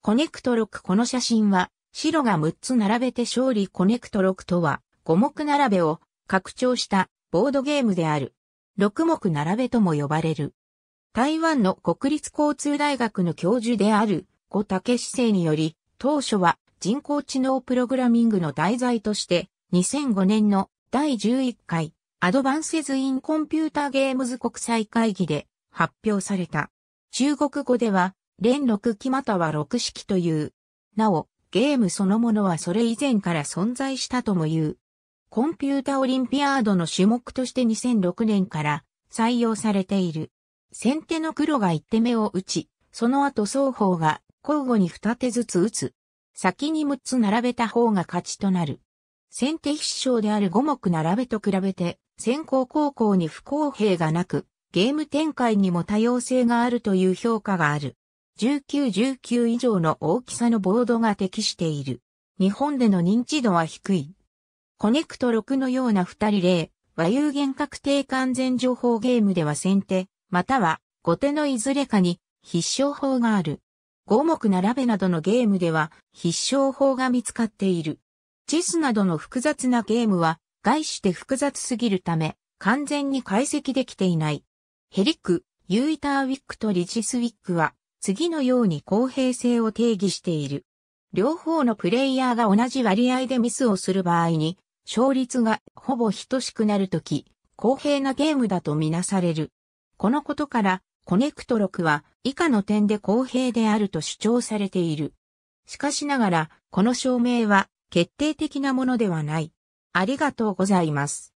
コネクト6この写真は、白が6つ並べて勝利コネクト6とは、5目並べを拡張したボードゲームである。6目並べとも呼ばれる。台湾の国立交通大学の教授である、小竹市生により、当初は人工知能プログラミングの題材として、2005年の第11回アドバンセズインコンピューターゲームズ国際会議で発表された。中国語では連六期または六式という。なお、ゲームそのものはそれ以前から存在したとも言う。コンピュータオリンピアードの種目として2006年から採用されている。先手の黒が一手目を打ち、その後双方が交互に二手ずつ打つ。先に6つ並べた方が勝ちとなる。先手必勝である5目並べと比べて、先行後攻に不公平がなく、ゲーム展開にも多様性があるという評価がある。1919以上の大きさのボードが適している。日本での認知度は低い。コネクト6のような2人例、和有限確定完全情報ゲームでは先手、または後手のいずれかに必勝法がある。五目並べなどのゲームでは必勝法が見つかっている。チェスなどの複雑なゲームは外して複雑すぎるため完全に解析できていない。ヘリック、ユーイターウィックとリジスウィックは次のように公平性を定義している。両方のプレイヤーが同じ割合でミスをする場合に、勝率がほぼ等しくなるとき、公平なゲームだとみなされる。このことから、コネクト6は以下の点で公平であると主張されている。しかしながら、この証明は決定的なものではない。ありがとうございます。